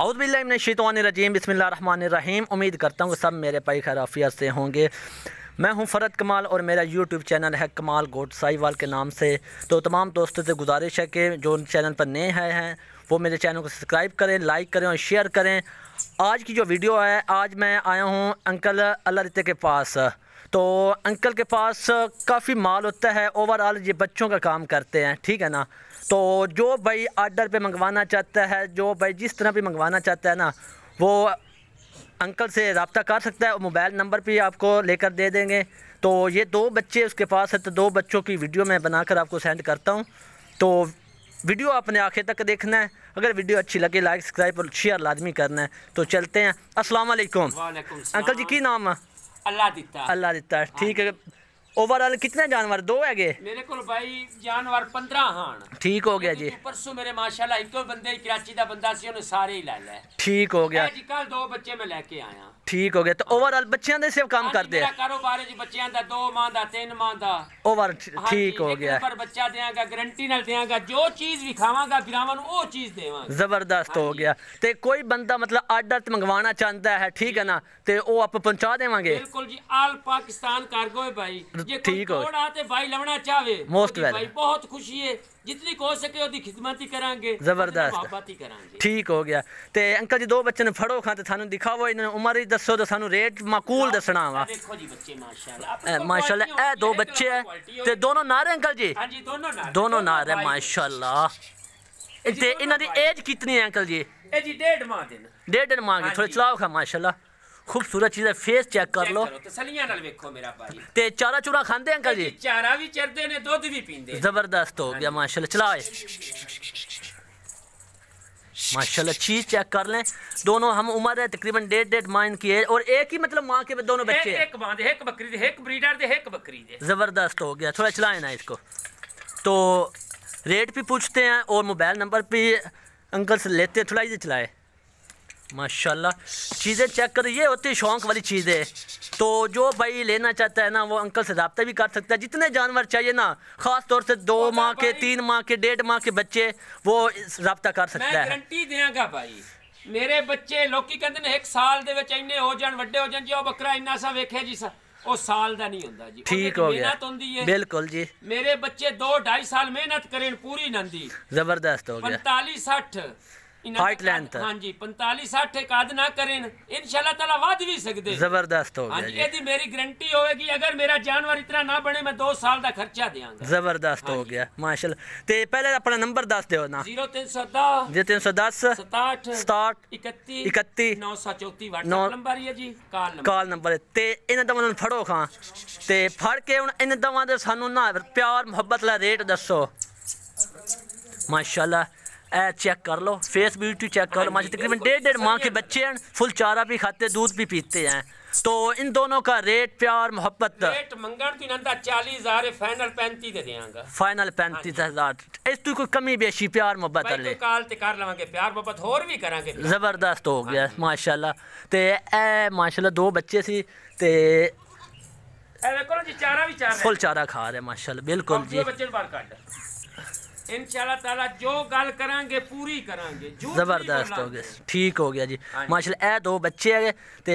अवज़बिल्लाशीतवानरजीम रहीम उम्मीद करता हूँ सब मेरे पाई खराफियत से होंगे मैं हूं फ़रत कमाल और मेरा यूट्यूब चैनल है कमाल गोट साईवाल के नाम से तो तमाम दोस्तों से गुजारिश है कि जो चैनल पर नए आए हैं वो मेरे चैनल को सब्सक्राइब करें लाइक करें और शेयर करें आज की जो वीडियो है आज मैं आया हूँ अंकल अल्लाह के पास तो अंकल के पास काफ़ी माल होता है ओवरऑल ये बच्चों का काम करते हैं ठीक है ना तो जो भाई आर्डर पे मंगवाना चाहता है जो भाई जिस तरह भी मंगवाना चाहता है ना वो अंकल से रबता कर सकता है और मोबाइल नंबर भी आपको लेकर दे देंगे तो ये दो बच्चे उसके पास है तो दो बच्चों की वीडियो मैं बनाकर आपको सेंड करता हूँ तो वीडियो आपने आखिर तक देखना है अगर वीडियो अच्छी लगे लाइक सब्सक्राइब और शेयर लाजमी करना है तो चलते हैं असलकुम अंकल जी की नाम है अल्लाह दिता अल्लाह दिता ठीक है ओवरऑल कितने जानवर दो है गे? मेरे को भाई जानवर पंद्रह हान ठीक हो गया जी परसों मेरे माशाल्लाह एक बंदे कराची का बंदा सी उन्हें सारे ही ला लिया ठीक हो गया कल दो बच्चे मैं लेके आया ਠੀਕ ਹੋ ਗਿਆ ਤਾਂ ਓਵਰਆਲ ਬੱਚਿਆਂ ਦੇ ਸਿਰਫ ਕੰਮ ਕਰਦੇ ਆ ਮੇਰਾ ਕਾਰੋਬਾਰ ਹੈ ਜੀ ਬੱਚਿਆਂ ਦਾ ਦੋ ਮਾਂ ਦਾ ਤਿੰਨ ਮਾਂ ਦਾ ਓਵਰ ਠੀਕ ਹੋ ਗਿਆ ਪਰ ਬੱਚਾ ਦੇਵਾਂਗਾ ਗਰੰਟੀ ਨਾਲ ਦੇਵਾਂਗਾ ਜੋ ਚੀਜ਼ ਵਿਖਾਵਾਂਗਾ ਗਿਰਾਵਾਂ ਨੂੰ ਉਹ ਚੀਜ਼ ਦੇਵਾਂਗਾ ਜ਼ਬਰਦਸਤ ਹੋ ਗਿਆ ਤੇ ਕੋਈ ਬੰਦਾ ਮਤਲਬ ਆਰਡਰ ਤੇ ਮੰਗਵਾਉਣਾ ਚਾਹੁੰਦਾ ਹੈ ਠੀਕ ਹੈ ਨਾ ਤੇ ਉਹ ਆਪ ਪਹੁੰਚਾ ਦੇਵਾਂਗੇ ਬਿਲਕੁਲ ਜੀ ਆਲ ਪਾਕਿਸਤਾਨ ਕਾਰਗੋ ਹੈ ਭਾਈ ਜੇ ਕੋਈ ਕੋੜਾ ਤੇ ਭਾਈ ਲਵਣਾ ਚਾਹਵੇ ਮੋਸਟ ਵੈਲ ਭਾਈ ਬਹੁਤ ਖੁਸ਼ੀ ਹੈ ਜਿੰਨੀ ਕੋ ਸਕੇ ਉਹਦੀ ਖਿਦਮਤ ਹੀ ਕਰਾਂਗੇ ਜ਼ਬਰਦਸਤ ਕਰਾਂਗੇ ਠੀਕ ਹੋ ਗਿਆ ਤੇ ਅੰਕਲ ਜੀ ਦੋ ਬੱਚੇ ਨੂੰ ਫੜੋ ਖਾਂ ਤੇ ਤੁਹਾਨੂੰ ਦਿਖਾਵੋ ਇਹਨਾਂ ਨੂੰ ਉਮਰ ਹੀ ਦੱਸੋ ਤਾਂ ਸਾਨੂੰ ਰੇਟ ਮਾਕੂਲ ਦੱਸਣਾ ਵਾ ਦੇਖੋ ਜੀ ਬੱਚੇ ਮਾਸ਼ਾਅੱਲਾ ਮਾਸ਼ਾਅੱਲਾ ਇਹ ਦੋ ਬੱਚੇ ਹੈ ਤੇ ਦੋਨੋਂ ਨਾਰ ਅੰਕਲ ਜੀ ਹਾਂਜੀ ਦੋਨੋਂ ਨਾਰ ਦੋਨੋਂ ਨਾਰ ਹੈ ਮਾਸ਼ਾਅੱਲਾ ਤੇ ਇਹਨਾਂ ਦੀ ਏਜ ਕਿੰਨੀ ਹੈ ਅੰਕਲ ਜੀ ਇਹ ਜੀ ਡੇਢ ਮਾਹ ਦਿਨ ਡੇਢ ਮਾਹ ਗਏ ਥੋੜਾ ਚਲਾਓ ਖਾ ਮਾਸ਼ਾਅੱਲਾ ਖੂਬਸੂਰਤ ਚੀਜ਼ ਹੈ ਫੇਸ ਚੈੱਕ ਕਰ ਲਓ ਤਸਲੀਆਂ ਨਾਲ ਵੇਖੋ ਮੇਰਾ ਭਾਈ ਤੇ ਚਾਰਾ ਚੂਰਾ ਖਾਂਦੇ ਅੰਕਲ ਜੀ ਚਾਰਾ ਵੀ ਚਰਦੇ ਨੇ ਦੁੱਧ ਵੀ ਪੀਂਦੇ ਜ਼ਬਰਦਸਤ ਹੋ ਗਿਆ ਮਾਸ਼ਾਅੱਲਾ ਚਲਾਓ माशाल्लाह चीज चेक कर लें दोनों हम उम्र है तकरीबन डेढ़ डेढ़ माह की है और एक ही मतलब माँ के दोनों बच्चे एक, एक एक बकरी एक ब्रीडर दे एक बकरी दे जबरदस्त हो गया थोड़ा चलाए ना इसको तो रेट भी पूछते हैं और मोबाइल नंबर भी अंकल से लेते हैं थोड़ा इसे चलाए माशाल्लाह चीज़ें चेक कर ये होती शौक वाली चीज़ें तो जो भाई लेना चाहता है ना वो अंकल से रबता भी कर सकता है जितने जानवर चाहिए ना ख़ास तौर से दो माह के तीन माह के डेढ़ माह के बच्चे वो रबता कर सकता मैं है गारंटी देंगा भाई ਮੇਰੇ ਬੱਚੇ ਲੋਕੀ ਕਹਿੰਦੇ ਨੇ 1 ਸਾਲ ਦੇ ਵਿੱਚ ਇੰਨੇ ਹੋ ਜਾਣ ਵੱਡੇ ਹੋ ਜਾਣ ਜੀ ਉਹ ਬੱਕਰਾ ਇੰਨਾ ਸਾ ਵੇਖਿਆ ਜੀ ਸਾ ਉਹ ਸਾਲ ਦਾ ਨਹੀਂ ਹੁੰਦਾ ਜੀ ਠੀਕ ਹੋ ਗਿਆ ਮਿਹਨਤ ਹੁੰਦੀ ਹੈ ਬਿਲਕੁਲ ਜੀ ਮੇਰੇ ਬੱਚੇ 2 2.5 ਸਾਲ ਮਿਹਨਤ ਕਰਨ ਹਾਈਟ ਲੈਂਥ ਹਾਂਜੀ 45 60 ਕਾਦ ਨਾ ਕਰਨ ਇਨਸ਼ਾਅੱਲਾ ਤਾਲਾ ਵਧ ਵੀ ਸਕਦੇ ਜ਼ਬਰਦਸਤ ਹੋ ਗਿਆ ਹਾਂਜੀ ਇਹਦੀ ਮੇਰੀ ਗਰੰਟੀ ਹੋਵੇਗੀ ਅਗਰ ਮੇਰਾ ਜਾਨਵਰ ਇਤਨਾ ਨਾ ਬਣੇ ਮੈਂ 2 ਸਾਲ ਦਾ ਖਰਚਾ ਦੇਵਾਂਗਾ ਜ਼ਬਰਦਸਤ ਹੋ ਗਿਆ ਮਾਸ਼ਾਅੱਲਾ ਤੇ ਪਹਿਲੇ ਆਪਣਾ ਨੰਬਰ ਦੱਸ ਦਿਓ ਨਾ 0310 ਜੇ 310 67 67 31 31 934 WhatsApp ਨੰਬਰ ਹੀ ਹੈ ਜੀ ਕਾਲ ਨੰਬਰ ਕਾਲ ਨੰਬਰ ਤੇ ਇਹਨਾਂ ਦਵਾਂ ਨੂੰ ਫੜੋ ਖਾਂ ਤੇ ਫੜ ਕੇ ਹੁਣ ਇਹਨਾਂ ਦਵਾਂ ਦੇ ਸਾਨੂੰ ਨਾ ਪਿਆਰ ਮੁਹੱਬਤ ਦਾ ਰੇਟ ਦੱਸੋ ਮਾਸ਼ਾਅੱਲਾ ए चेक कर लो फेस ब्यूटी चेक कर लो हाँ माशा तकरीबन डेढ़ डेढ़ माह के बच्चे हैं फुल चारा भी खाते दूध भी पीते हैं तो इन दोनों का रेट प्यार मोहब्बत फाइनल पैंतीस हाँ हजार इस तू कोई कमी बेशी प्यार मोहब्बत तो काल कर लवांगे जबरदस्त हो गया हाँ माशाल्लाह ते ए माशाल्लाह दो बच्चे सी ते फुल चारा खा रहे माशाल्लाह बिल्कुल जी जबरदस्त हो गया ठीक हो गया जी हाँ माशाल्लाह ए दो बच्चे है ते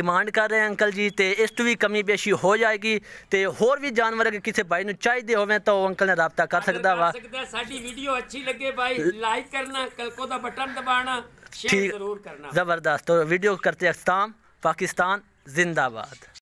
डिमांड कर रहे हैं अंकल जी ते इस तो भी कमी पेशी हो जाएगी ते होर भी जानवर अगर किसी भाई चाहिए होवे तो अंकल ने रब्ता कर सकदा वा वीडियो अच्छी लगे भाई लाइक करना बटन दबाना शेयर जबरदस्त तो वीडियो करते अख्ताम पाकिस्तान जिंदाबाद